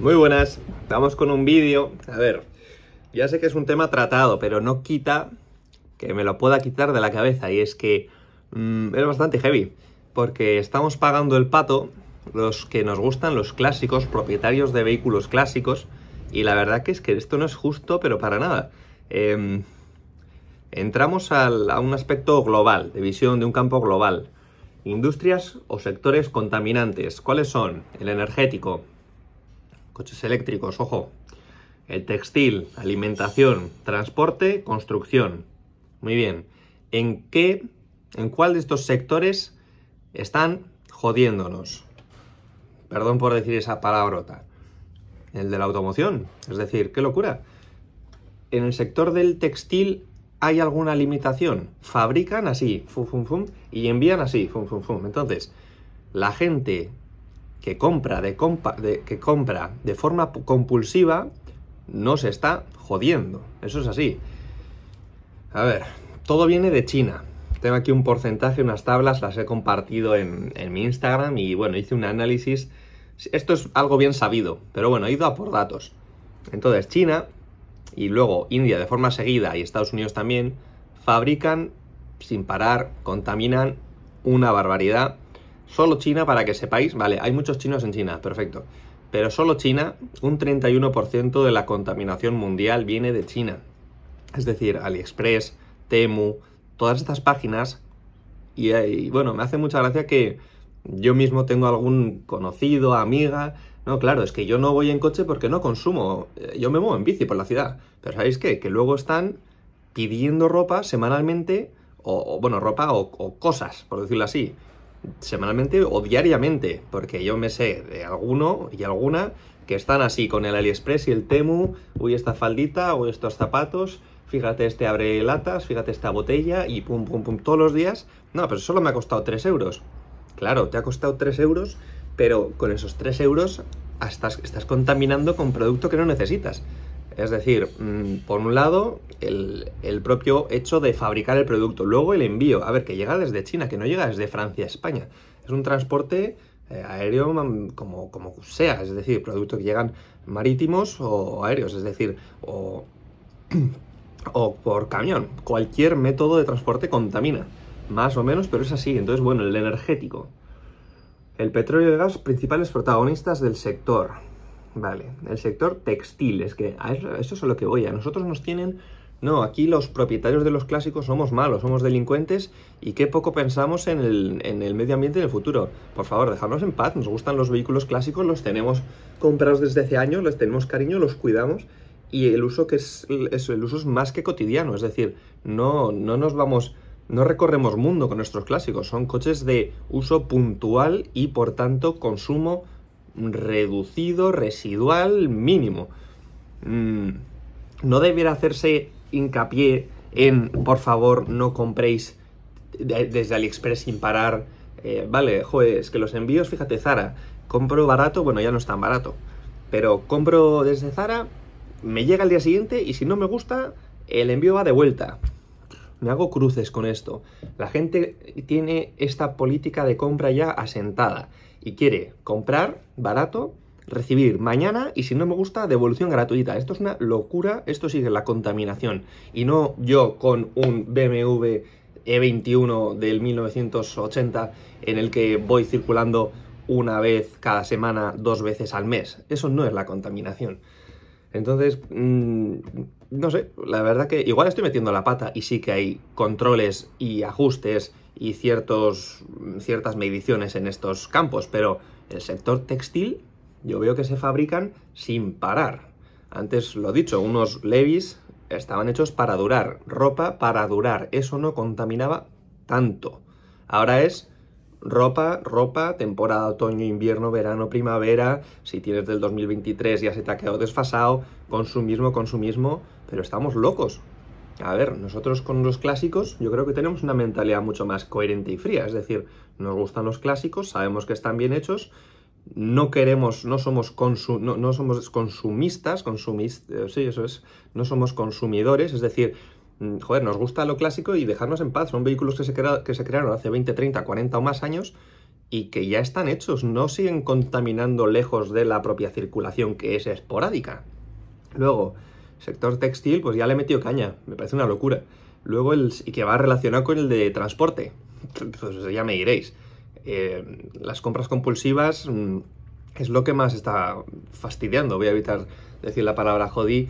Muy buenas, estamos con un vídeo. A ver, ya sé que es un tema tratado, pero no quita que me lo pueda quitar de la cabeza. Y es que mm, es bastante heavy, porque estamos pagando el pato los que nos gustan los clásicos, propietarios de vehículos clásicos. Y la verdad que es que esto no es justo, pero para nada. Em, entramos a un aspecto global, de visión de un campo global. Industrias o sectores contaminantes. ¿Cuáles son? El energético, coches eléctricos, ojo, el textil, alimentación, transporte, construcción. Muy bien, ¿en qué, en cuál de estos sectores están jodiéndonos? Perdón por decir esa palabrota. El de la automoción, es decir, qué locura. En el sector del textil hay alguna limitación. Fabrican así, fum, fum, fum, y envían así, fum, fum, fum. Entonces, la gente que compra de, de, que compra de forma compulsiva No se está jodiendo. Eso es así. A ver, todo viene de China. Tengo aquí un porcentaje, unas tablas, las he compartido en, en mi Instagram y bueno, hice un análisis. Esto es algo bien sabido, pero bueno, he ido a por datos. Entonces, China y luego India de forma seguida y Estados Unidos también fabrican sin parar, contaminan una barbaridad Solo China, para que sepáis, vale, hay muchos chinos en China, perfecto. Pero solo China, un 31% de la contaminación mundial viene de China. Es decir, AliExpress, Temu, todas estas páginas. Eh, y, bueno, me hace mucha gracia que yo mismo tengo algún conocido, amiga, no, claro, es que yo no voy en coche porque no consumo. Eh, yo me muevo en bici por la ciudad. Pero ¿sabéis qué? Que luego están pidiendo ropa semanalmente, o, bueno, ropa o, o, cosas, por decirlo así semanalmente o diariamente, porque yo me sé de alguno y alguna que están así con el AliExpress y el Temu, uy esta faldita, o estos zapatos, fíjate este abre latas, fíjate esta botella y pum, pum, pum, todos los días. No, pero solo me ha costado 3 euros. Claro, te ha costado 3 euros, pero con esos 3 euros estás, estás contaminando con producto que no necesitas. Es decir, mm, por un lado, el, propio hecho de fabricar el producto, luego el envío, a ver, que llega desde China, que no llega desde Francia a España. Es un transporte eh, aéreo mm, como, sea, es decir, productos que llegan marítimos o, aéreos, es decir, o, o por camión. Cualquier método de transporte contamina, más o menos, pero es así. Entonces, bueno, el energético. El petróleo y el gas, principales protagonistas del sector. Vale, el sector textil, es que eso, es a lo que voy. A nosotros nos tienen no, aquí los propietarios de los clásicos somos malos, somos delincuentes y qué poco pensamos en el, medio ambiente y en el futuro. Por favor, dejarnos en paz, nos gustan los vehículos clásicos, los tenemos comprados desde hace años, los tenemos cariño, los cuidamos y el uso, que es, el uso es más que cotidiano, es decir, no, no nos vamos, no recorremos mundo con nuestros clásicos, son coches de uso puntual y por tanto consumo reducido, residual, mínimo. Mm, no debiera hacerse hincapié en, por favor, no compréis desde AliExpress sin parar. Eh, vale, joder, es que los envíos, fíjate, Zara, compro barato, bueno, ya no es tan barato, pero compro desde Zara, me llega al día siguiente y si no me gusta, el envío va de vuelta. Me hago cruces con esto. La gente tiene esta política de compra ya asentada y quiere comprar barato, recibir mañana y si no me gusta, devolución gratuita. Esto es una locura, esto sigue la contaminación. Y no yo con un BMW E21 del 1980 en el que voy circulando una vez cada semana, dos veces al mes. Eso no es la contaminación. Entonces, mm, no sé, la verdad que igual estoy metiendo la pata y sí que hay controles y ajustes y ciertos, ciertas mediciones en estos campos, pero el sector textil yo veo que se fabrican sin parar. Antes lo he dicho, unos levis estaban hechos para durar, ropa para durar, eso no contaminaba tanto. Ahora es ropa, ropa, temporada otoño, invierno, verano, primavera, si tienes del 2023 ya se te ha quedado desfasado, consumismo, consumismo, pero estamos locos. A ver, nosotros con los clásicos yo creo que tenemos una mentalidad mucho más coherente y fría, es decir, nos gustan los clásicos, sabemos que están bien hechos, no queremos, no somos, consu no, somos consumistas, consumis eh, sí, eso es, no somos consumidores, es decir, Mm, joder, nos gusta lo clásico y dejarnos en paz. Son vehículos que se, crearon hace 20, 30, 40 o más años y que ya están hechos, no siguen contaminando lejos de la propia circulación que es esporádica. Luego, sector textil, pues ya le he metido caña, me parece una locura. Luego el y que va relacionado con el de transporte, pues ya me diréis. Eh, las compras compulsivas mm, es lo que más está fastidiando, voy a evitar decir la palabra jodí,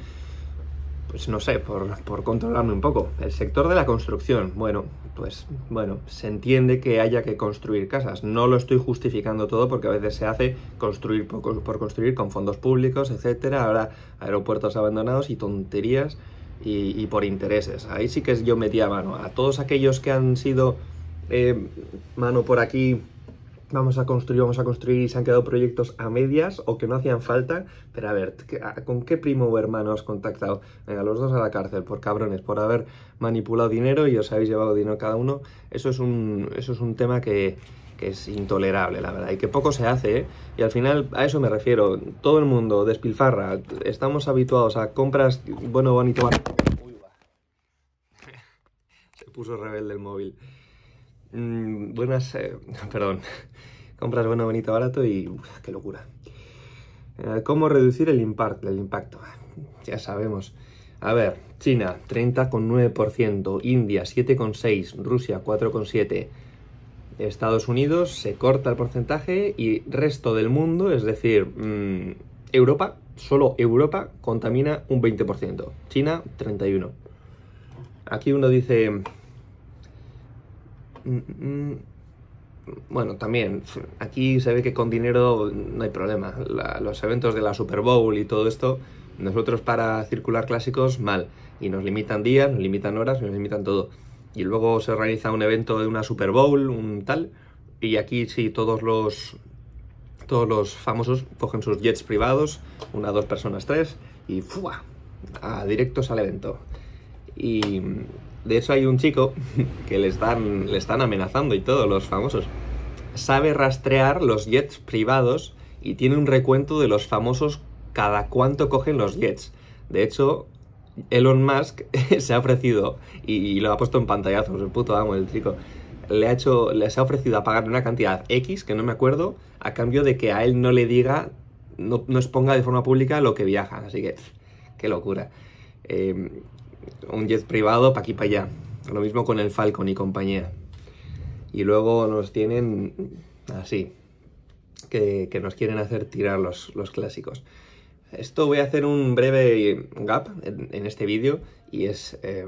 pues no sé, por, por, controlarme un poco. El sector de la construcción, bueno, pues bueno, se entiende que haya que construir casas. No lo estoy justificando todo porque a veces se hace construir por, construir con fondos públicos, etcétera. Ahora aeropuertos abandonados y tonterías y, por intereses. Ahí sí que yo metía mano. A todos aquellos que han sido eh, mano por aquí, vamos a construir, vamos a construir y se han quedado proyectos a medias o que no hacían falta. Pero a ver, ¿con qué primo o hermano has contactado? Venga, los dos a la cárcel, por cabrones, por haber manipulado dinero y os habéis llevado dinero cada uno. Eso es un, eso es un tema que, es intolerable, la verdad, y que poco se hace, ¿eh? y al final a eso me refiero, todo el mundo despilfarra, estamos habituados a compras, bueno, bonito, Uy, se puso rebelde el móvil. Mm, buenas, eh, perdón, compras bueno, bonito, barato y qué locura. Eh, ¿Cómo reducir el, impacto? Ah, ya sabemos. A ver, China 30,9%, India 7,6%, Rusia 4,7%, Estados Unidos se corta el porcentaje y resto del mundo, es decir, mm, Europa, solo Europa contamina un 20%, China 31%. Aquí uno dice, Mm, mm, bueno, también aquí se ve que con dinero no hay problema. los eventos de la Super Bowl y todo esto, nosotros para circular clásicos, mal. Y nos limitan días, nos limitan horas, nos limitan todo. Y luego se organiza un evento de una Super Bowl, un tal, y aquí sí todos los todos los famosos cogen sus jets privados, una, dos personas, tres, y ¡fua! A directos al evento. Y, de eso hay un chico que le están, le están amenazando y todos los famosos. Sabe rastrear los jets privados y tiene un recuento de los famosos cada cuánto cogen los jets. De hecho, Elon Musk se ha ofrecido, y, lo ha puesto en pantallazos, el puto amo, el chico. Le ha hecho, les ha ofrecido a pagar una cantidad X, que no me acuerdo, a cambio de que a él no le diga, no, no exponga de forma pública lo que viaja. Así que, qué locura. Eh, un jet privado para aquí para allá. Lo mismo con el Falcon y compañía. Y luego nos tienen así, que, nos quieren hacer tirar los, clásicos. Esto voy a hacer un breve gap en, este vídeo y es... Eh,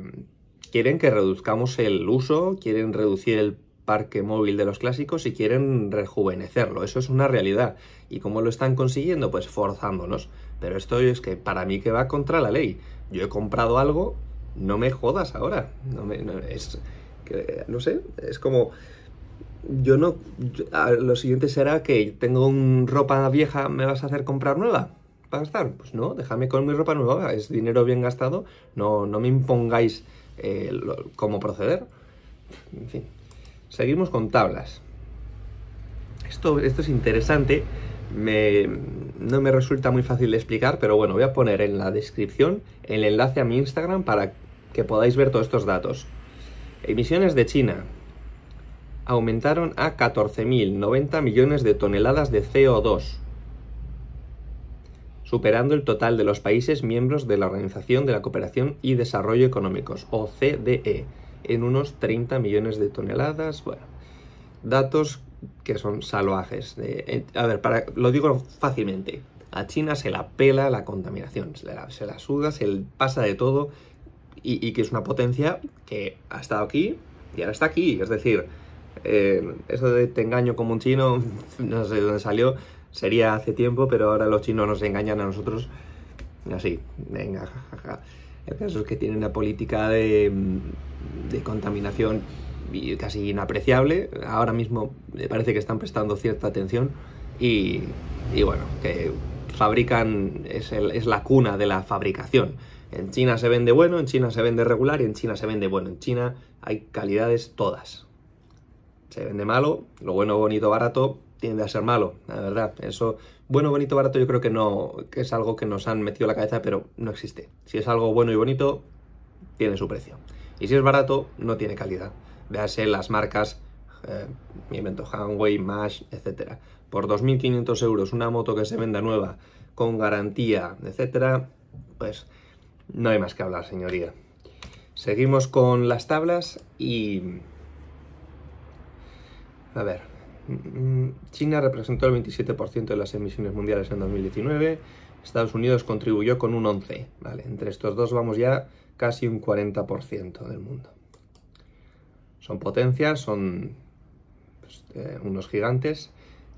quieren que reduzcamos el uso, quieren reducir el parque móvil de los clásicos y quieren rejuvenecerlo. Eso es una realidad. ¿Y cómo lo están consiguiendo? Pues forzándonos. Pero esto es que para mí que va contra la ley. Yo he comprado algo no me jodas ahora. No, es, no sé, es como... Yo no... lo siguiente será que tengo un ropa vieja, ¿me vas a hacer comprar nueva? ¿Para gastar? Pues no, déjame con mi ropa nueva, es dinero bien gastado, no, no me impongáis eh, cómo proceder. En fin, seguimos con tablas. Esto, esto es interesante, no me resulta muy fácil de explicar, pero bueno, voy a poner en la descripción el enlace a mi Instagram para que podáis ver todos estos datos. Emisiones de China aumentaron a 14.090 millones de toneladas de CO2, superando el total de los países miembros de la Organización de la Cooperación y Desarrollo Económicos, OCDE, en unos 30 millones de toneladas. Bueno, datos que son salvajes. Eh, a ver, para, lo digo fácilmente. A China se la pela la contaminación, se la, se la suda, se pasa de todo y, que es una potencia que ha estado aquí y ahora está aquí. Es decir, eh, eso de te engaño como un chino, no sé de dónde salió, sería hace tiempo, pero ahora los chinos nos engañan a nosotros. Así, venga, jajaja. El caso es que tienen una política de, contaminación casi inapreciable. Ahora mismo me parece que están prestando cierta atención y, bueno, que fabrican, es, es la cuna de la fabricación. En China se vende bueno, en China se vende regular y en China se vende bueno. En China hay calidades todas. Se vende malo, lo bueno, bonito, barato tiende a ser malo, la verdad. Eso, bueno, bonito, barato, yo creo que no, es algo que nos han metido la cabeza, pero no existe. Si es algo bueno y bonito, tiene su precio. Y si es barato, no tiene calidad. Véase las marcas, eh, mi invento, Hanway, Mash, etc. Por 2.500 euros una moto que se venda nueva, con garantía, etc., pues no hay más que hablar, señoría. Seguimos con las tablas y... A ver, China representó el 27% de las emisiones mundiales en 2019, Estados Unidos contribuyó con un 11%, ¿vale? Entre estos dos vamos ya casi un 40% del mundo. Son potencias, son pues, eh, unos gigantes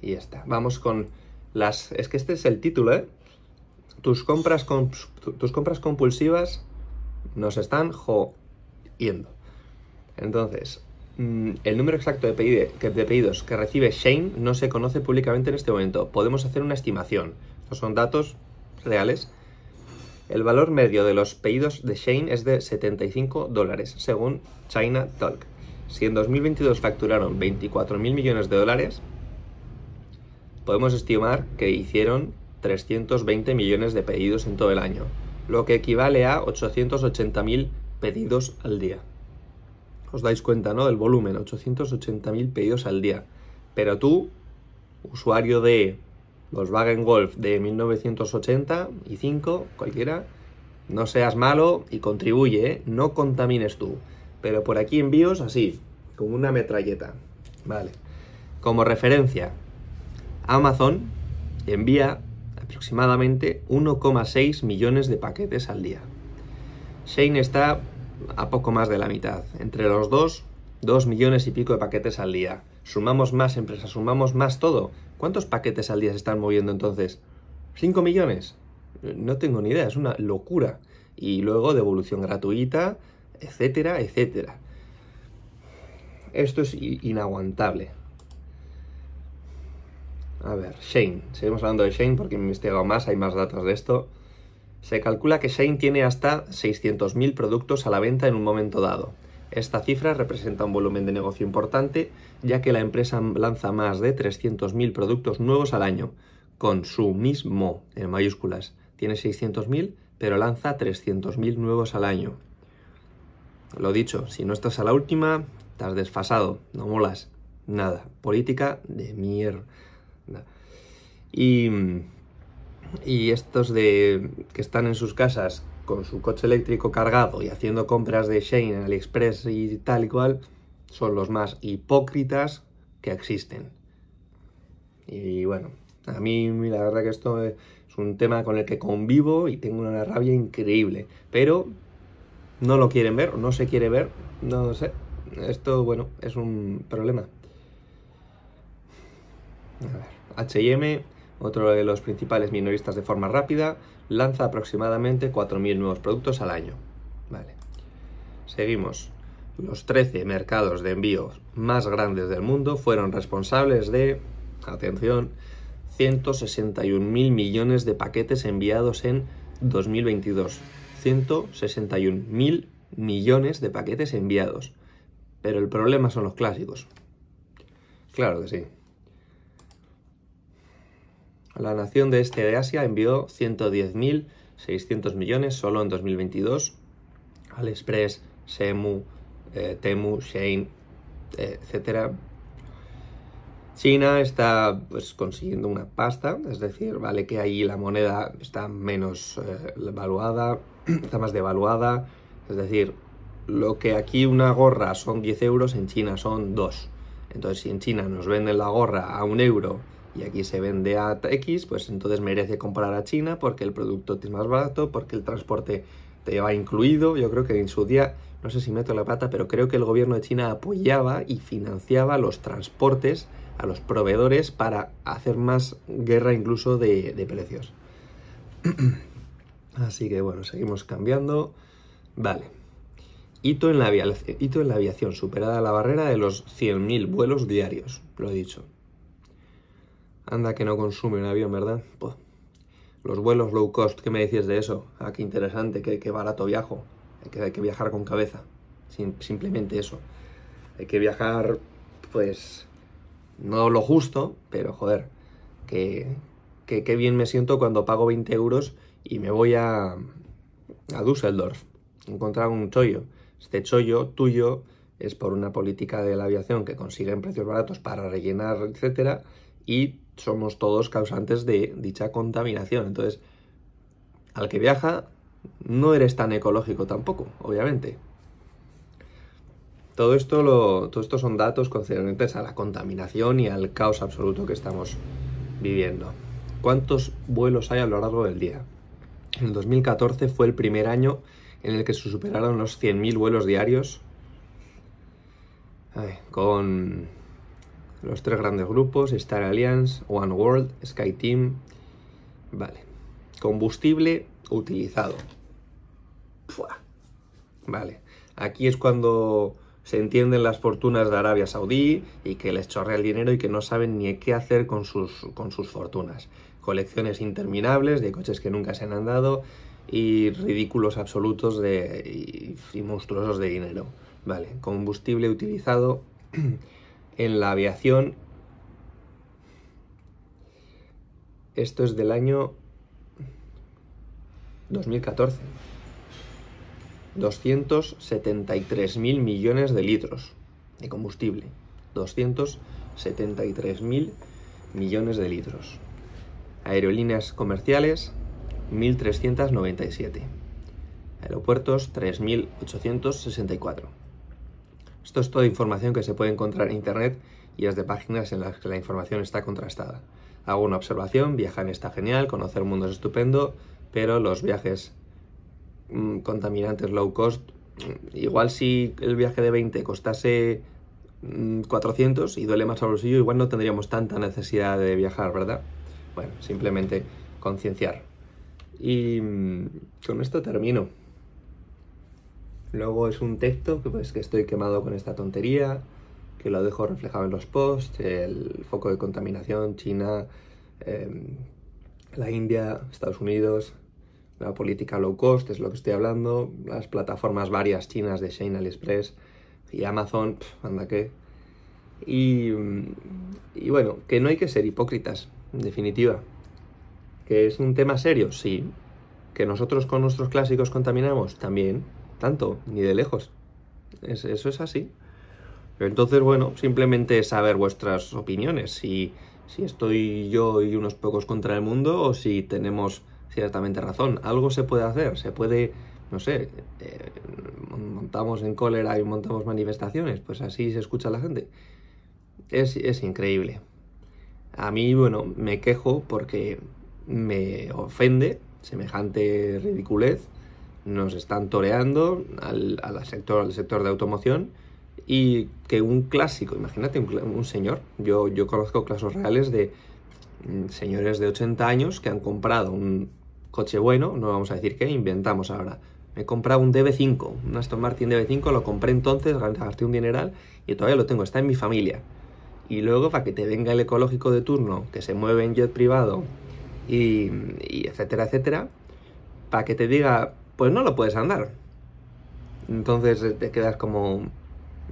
y ya está. Vamos con las... Es que este es el título, ¿eh? tus compras, tus compras compulsivas nos están jodiendo. Entonces, mm, el número exacto de, pedidos que recibe Shane no se conoce públicamente en este momento. Podemos hacer una estimación. Estos son datos reales. El valor medio de los pedidos de Shane es de 75 dólares, según China Talk. Si en 2022 facturaron 24.000 millones de dólares, podemos estimar que hicieron 320 millones de pedidos en todo el año, lo que equivale a 880.000 pedidos al día. Os dais cuenta, ¿no? Del volumen, 880.000 pedidos al día. Pero tú, usuario de Volkswagen Golf de 1985, cualquiera, no seas malo y contribuye, ¿eh? no contamines tú. Pero por aquí envíos así, como una metralleta. Vale. Como referencia, Amazon envía aproximadamente 1,6 millones de paquetes al día. Shane está a poco más de la mitad, entre los dos, 2 millones y pico de paquetes al día. Sumamos más empresas, sumamos más todo. ¿Cuántos paquetes al día se están moviendo entonces? ¿5 millones? No tengo ni idea, es una locura. Y luego devolución gratuita, etcétera, etcétera. Esto es inaguantable. A ver, Shane. Seguimos hablando de Shane porque he investigado más, hay más datos de esto. Se calcula que Shane tiene hasta 600.000 productos a la venta en un momento dado. Esta cifra representa un volumen de negocio importante, ya que la empresa lanza más de 300.000 productos nuevos al año, con su mismo, en mayúsculas. Tiene 600.000, pero lanza 300.000 nuevos al año. Lo dicho, si no estás a la última, estás desfasado, no molas. Nada, política de mierda. Y, y estos de que están en sus casas con su coche eléctrico cargado y haciendo compras de Shane en AliExpress y tal y cual, son los más hipócritas que existen. Y bueno, a mí la verdad que esto es un tema con el que convivo y tengo una rabia increíble, pero no lo quieren ver, no se quiere ver, no sé. Esto, bueno, es un problema. HM, otro de los principales minoristas de forma rápida, lanza aproximadamente 4.000 nuevos productos al año. Vale. Seguimos. Los 13 mercados de envío más grandes del mundo fueron responsables de, atención, 161.000 millones de paquetes enviados en 2022. 161.000 millones de paquetes enviados. Pero el problema son los clásicos. Claro que sí la nación de este de Asia envió 110.600 millones solo en 2022. Aliexpress, Semu, eh, Temu, Shane, eh, etc. China está pues, consiguiendo una pasta, es decir, vale que ahí la moneda está menos evaluada, eh, está más devaluada, es decir, lo que aquí una gorra son 10 euros, en China son 2. Entonces, si en China nos venden la gorra a un euro y aquí se vende a X, pues entonces merece comprar a China porque el producto es más barato, porque el transporte te va incluido. Yo creo que en su día, no sé si meto la pata, pero creo que el gobierno de China apoyaba y financiaba los transportes a los proveedores para hacer más guerra incluso de, de precios. Así que bueno, seguimos cambiando. Vale. Hito en, la hito en la aviación, superada la barrera de los 100.000 vuelos diarios, lo he dicho. Anda que no consume un avión, ¿verdad? Pues, los vuelos low cost, ¿qué me decís de eso? Ah, qué interesante, qué, qué barato viajo. Hay que, hay que, viajar con cabeza. simplemente eso. Hay que viajar, pues, no lo justo, pero joder, que, bien me siento cuando pago 20 euros y me voy a, a Düsseldorf. Encontrar un chollo. Este chollo tuyo es por una política de la aviación que consiguen precios baratos para rellenar, etcétera, y somos todos causantes de dicha contaminación. Entonces, al que viaja, no eres tan ecológico tampoco, obviamente. Todo esto, son datos concernientes a la contaminación y al caos absoluto que estamos viviendo. ¿Cuántos vuelos hay a lo largo del día? En 2014 fue el primer año en el que se superaron los 100.000 vuelos diarios. con los tres grandes grupos, Star Alliance, One World, Sky Team. Vale. Combustible utilizado. Vale. Aquí es cuando se entienden las fortunas de Arabia Saudí y que les chorrea el dinero y que no saben ni qué hacer con sus, con sus fortunas. Colecciones interminables de coches que nunca se han andado y ridículos absolutos de, y monstruosos de dinero. Vale, combustible utilizado en la aviación. Esto es del año 2014. 273.000 millones de litros de combustible. 273.000 millones de litros. Aerolíneas comerciales, 1.397. Aeropuertos, 3.864. Esto es toda información que se puede encontrar en Internet y es de páginas en las que la información está contrastada. Hago una observación, viajar está genial, conocer mundos es estupendo, pero los viajes mm, contaminantes low cost, mm, igual si el viaje de 20 costase 400 mm, y duele más al bolsillo, igual no tendríamos tanta necesidad de viajar, ¿verdad? Bueno, simplemente concienciar. Y con esto termino. Luego es un texto que, pues, que estoy quemado con esta tontería, que lo dejo reflejado en los posts, el foco de contaminación, China, em, la India, Estados Unidos, la política low cost, es lo que estoy hablando, las plataformas varias chinas de Shane AliExpress y Amazon, anda qué. Y, y bueno, que no hay que ser hipócritas, en definitiva. ¿Que es un tema serio? Sí. ¿Que nosotros con nuestros clásicos contaminamos? También tanto, ni de lejos. eso es así. Entonces, bueno, simplemente saber vuestras opiniones, si, estoy yo y unos pocos contra el mundo o si tenemos ciertamente razón. Algo se puede hacer, se puede, no sé, eh, montamos en cólera y montamos manifestaciones, pues así se escucha la gente. Es, es increíble. A mí, bueno, me quejo porque me ofende semejante ridiculez nos están toreando al, sector, al sector de automoción y que un clásico, imagínate un, señor, yo, yo conozco casos reales de mm, señores de 80 años que han comprado un coche bueno, no vamos a decir que inventamos ahora. Me he comprado un DB5, un Aston Martin DB5, lo compré entonces, gasté un dineral y todavía lo tengo, está en mi familia. Y luego para que te venga el ecológico de turno, que se mueve en jet privado y, y etcétera, etcétera, para que te diga, pues no lo puedes andar. Entonces eh, te quedas como...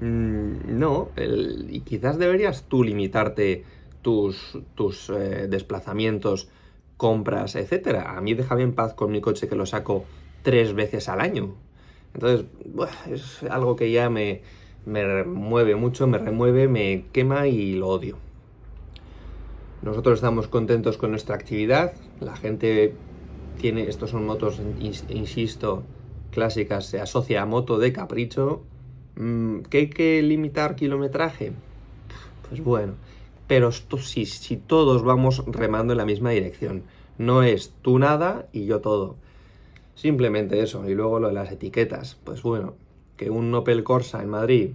Mm, no, y quizás deberías tú limitarte tus, tus eh, desplazamientos, compras, etcétera. A mí déjame en paz con mi coche que lo saco tres veces al año. Entonces, es algo que ya me, me mueve mucho, me remueve, me quema y lo odio. Nosotros estamos contentos con nuestra actividad, la gente tiene, estos son motos, insisto, clásicas, se asocia a moto de capricho. Mm, ¿Qué hay que limitar kilometraje? Pues bueno, pero esto, si, si todos vamos remando en la misma dirección, no es tú nada y yo todo. Simplemente eso, y luego lo de las etiquetas. Pues bueno, que un Opel Corsa en Madrid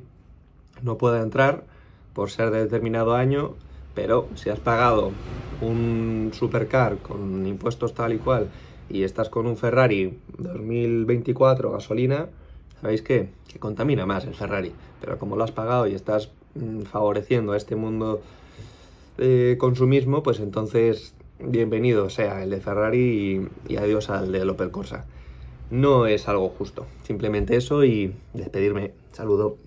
no pueda entrar por ser de determinado año, pero si has pagado un supercar con impuestos tal y cual y estás con un Ferrari 2024 gasolina, ¿sabéis qué? Que contamina más el Ferrari. Pero como lo has pagado y estás mm, favoreciendo a este mundo de consumismo, pues entonces bienvenido sea el de Ferrari y, adiós al de Opel Corsa. No es algo justo. Simplemente eso y despedirme. Saludo.